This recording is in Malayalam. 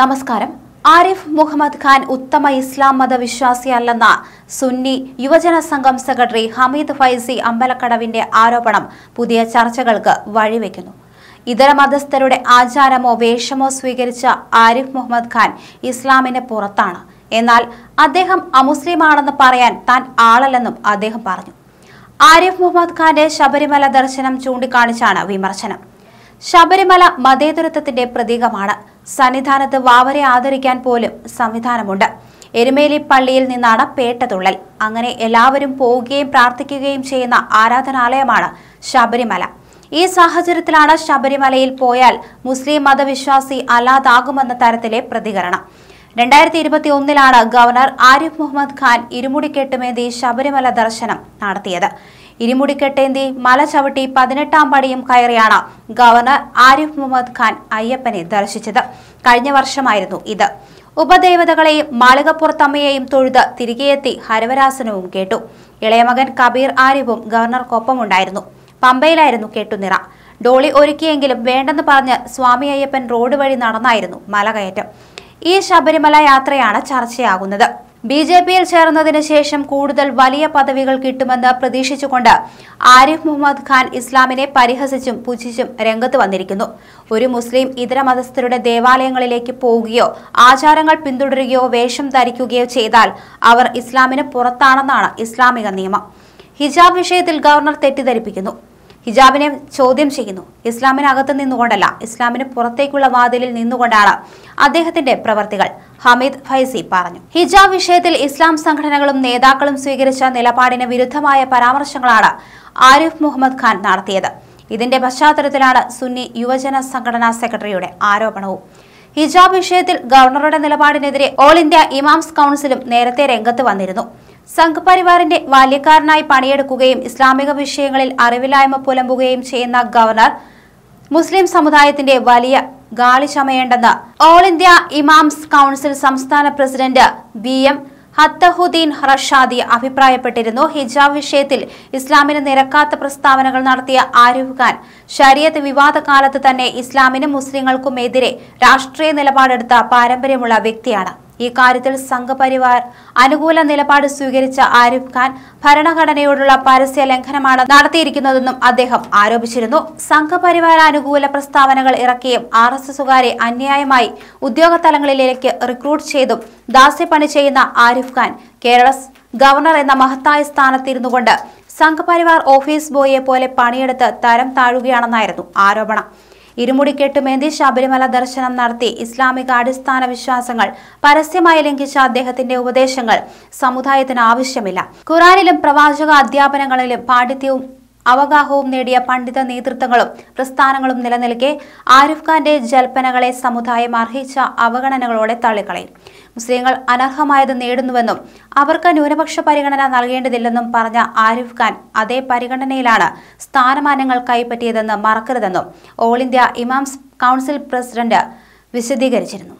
നമസ്കാരം ആരിഫ് മുഹമ്മദ് ഖാൻ ഉത്തമ ഇസ്ലാം മതവിശ്വാസിയല്ലെന്ന സുന്നി യുവജന സംഘം സെക്രട്ടറി ഹമീദ് ഫൈസി അമ്പലക്കടവിന്റെ ആരോപണം പുതിയ ചർച്ചകൾക്ക് വഴിവെക്കുന്നു ഇതര മതസ്ഥരുടെ ആചാരമോ വേഷമോ സ്വീകരിച്ച ആരിഫ് മുഹമ്മദ് ഖാൻ ഇസ്ലാമിന് പുറത്താണ് എന്നാൽ അദ്ദേഹം അമുസ്ലിമാണെന്ന് പറയാൻ താൻ ആളല്ലെന്നും അദ്ദേഹം പറഞ്ഞു ആരിഫ് മുഹമ്മദ് ഖാന്റെ ശബരിമല ദർശനം ചൂണ്ടിക്കാണിച്ചാണ് വിമർശനം ശബരിമല മതേതരത്വത്തിന്റെ പ്രതീകമാണ് സന്നിധാനത്ത് വാവരെ ആദരിക്കാൻ പോലും സംവിധാനമുണ്ട് എരുമേലി പള്ളിയിൽ നിന്നാണ് പേട്ടതുള്ളൽ അങ്ങനെ എല്ലാവരും പോവുകയും പ്രാർത്ഥിക്കുകയും ചെയ്യുന്ന ആരാധനാലയമാണ് ശബരിമല ഈ സാഹചര്യത്തിലാണ് ശബരിമലയിൽ പോയാൽ മുസ്ലിം മതവിശ്വാസി അല്ലാതാകുമെന്ന തരത്തിലെ പ്രതികരണം രണ്ടായിരത്തി ഇരുപത്തി ഒന്നിലാണ് ഗവർണർ ആരിഫ് മുഹമ്മദ് ഖാൻ ഇരുമുടിക്കെട്ടുമേന്തി ശബരിമല ദർശനം നടത്തിയത് ഇരുമുടിക്കെട്ടേന്തി മല ചവിട്ടി പതിനെട്ടാം പടിയും കയറിയാണ് ഗവർണർ ആരിഫ് മുഹമ്മദ് ഖാൻ അയ്യപ്പനെ ദർശിച്ചത് കഴിഞ്ഞ വർഷമായിരുന്നു ഇത് ഉപദേവതകളെയും മാളികപ്പുറത്തമ്മയെയും തൊഴുത് തിരികെയെത്തി ഹരവരാസനവും കേട്ടു ഇളയമകൻ കബീർ ആരിഫും ഗവർണർക്കൊപ്പമുണ്ടായിരുന്നു പമ്പയിലായിരുന്നു കെട്ടുനിറ ഡോളി ഒരുക്കിയെങ്കിലും വേണ്ടെന്ന് പറഞ്ഞ് സ്വാമി അയ്യപ്പൻ റോഡ് വഴി നടന്നായിരുന്നു മലകയറ്റം ഈ ശബരിമല യാത്രയാണ് ചർച്ചയാകുന്നത് ബി ജെ പിയിൽ ചേർന്നതിന് ശേഷം കൂടുതൽ വലിയ പദവികൾ കിട്ടുമെന്ന് പ്രതീക്ഷിച്ചുകൊണ്ട് ആരിഫ് മുഹമ്മദ് ഖാൻ ഇസ്ലാമിനെ പരിഹസിച്ചും പുച്ഛിച്ചും രംഗത്ത് വന്നിരിക്കുന്നു ഒരു മുസ്ലിം ഇതര മതസ്ഥരുടെ ദേവാലയങ്ങളിലേക്ക് പോവുകയോ ആചാരങ്ങൾ പിന്തുടരുകയോ വേഷം ധരിക്കുകയോ ചെയ്താൽ അവർ ഇസ്ലാമിന് പുറത്താണെന്നാണ് ഇസ്ലാമിക നിയമം ഹിജാബ് വിഷയത്തിൽ ഗവർണർ തെറ്റിദ്ധരിപ്പിക്കുന്നു ഹിജാബിനെ ചോദ്യം ചെയ്യുന്നു ഇസ്ലാമിനകത്ത് നിന്നുകൊണ്ടല്ല ഇസ്ലാമിന് പുറത്തേക്കുള്ള വാതിലിൽ നിന്നുകൊണ്ടാണ് അദ്ദേഹത്തിന്റെ പ്രവർത്തികൾ ഹമീദ് ഫൈസി പറഞ്ഞു ഹിജാബ് വിഷയത്തിൽ ഇസ്ലാം സംഘടനകളും നേതാക്കളും സ്വീകരിച്ച നിലപാടിന് വിരുദ്ധമായ പരാമർശങ്ങളാണ് ആരിഫ് മുഹമ്മദ് ഖാൻ നടത്തിയത് ഇതിന്റെ പശ്ചാത്തലത്തിലാണ് സുന്നി യുവജന സംഘടനാ സെക്രട്ടറിയുടെ ആരോപണവും ഹിജാബ് വിഷയത്തിൽ ഗവർണറുടെ നിലപാടിനെതിരെ ഓൾ ഇന്ത്യ ഇമാംസ് കൗൺസിലും നേരത്തെ രംഗത്ത് വന്നിരുന്നു സംഘപരിവാറിന്റെ ബാല്യക്കാരനായി പണിയെടുക്കുകയും ഇസ്ലാമിക വിഷയങ്ങളിൽ അറിവില്ലായ്മ പുലമ്പുകയും ചെയ്യുന്ന ഗവർണർ മുസ്ലിം സമുദായത്തിന്റെ വലിയ ഗാളി ചമയേണ്ടെന്ന് ഓൾ ഇന്ത്യ ഇമാംസ് കൗൺസിൽ സംസ്ഥാന president B M Hathahudeen Rashadi അഭിപ്രായപ്പെട്ടിരുന്നു ഹിജാബ് വിഷയത്തിൽ ഇസ്ലാമിന് നിരക്കാത്ത പ്രസ്താവനകൾ നടത്തിയ ആരിഫ് ഖാൻ ശരീയത്ത് വിവാദ കാലത്ത് തന്നെ ഇസ്ലാമിനും മുസ്ലിങ്ങൾക്കും എതിരെ രാഷ്ട്രീയ നിലപാടെടുത്ത പാരമ്പര്യമുള്ള വ്യക്തിയാണ് ഇക്കാര്യത്തിൽ സംഘപരിവാർ അനുകൂല നിലപാട് സ്വീകരിച്ച ആരിഫ് ഖാൻ ഭരണഘടനയോടുള്ള പരസ്യ ലംഘനമാണ് നടത്തിയിരിക്കുന്നതെന്നും അദ്ദേഹം ആരോപിച്ചിരുന്നു സംഘപരിവാർ അനുകൂല പ്രസ്താവനകൾ ഇറക്കിയും ആർ എസ് എസുകാരെ അന്യായമായി തലങ്ങളിലേക്ക് റിക്രൂട്ട് ചെയ്തും ദാസ്യപ്പണി ചെയ്യുന്ന ആരിഫ് ഖാൻ കേരള ഗവർണർ എന്ന മഹത്തായ സ്ഥാനത്തിരുന്നു കൊണ്ട് സംഘപരിവാർ ഓഫീസ് ബോയിയെ പോലെ പണിയെടുത്ത് തരം താഴുകയാണെന്നായിരുന്നു ആരോപണം മേന്തി ശബരിമല ദർശനം നടത്തി ഇസ്ലാമിക അടിസ്ഥാന വിശ്വാസങ്ങൾ പരസ്യമായി ലംഘിച്ച അദ്ദേഹത്തിന്റെ ഉപദേശങ്ങൾ സമുദായത്തിന് ആവശ്യമില്ല ഖുറാനിലും പ്രവാചക അധ്യാപനങ്ങളിലും പാണ്ഡിത്യവും അവഗാഹവും നേടിയ പണ്ഡിത നേതൃത്വങ്ങളും പ്രസ്ഥാനങ്ങളും നിലനിൽക്കെ ആരിഫ് ഖാന്റെ ജൽപ്പനകളെ സമുദായം അർഹിച്ച അവഗണനകളോടെ തള്ളിക്കളയും മുസ്ലിങ്ങൾ അനർഹമായത് നേടുന്നുവെന്നും അവർക്ക് ന്യൂനപക്ഷ പരിഗണന നൽകേണ്ടതില്ലെന്നും പറഞ്ഞ ആരിഫ് ഖാൻ അതേ പരിഗണനയിലാണ് സ്ഥാനമാനങ്ങൾ കൈപ്പറ്റിയതെന്ന് മറക്കരുതെന്നും all India imams council president വിശദീകരിച്ചിരുന്നു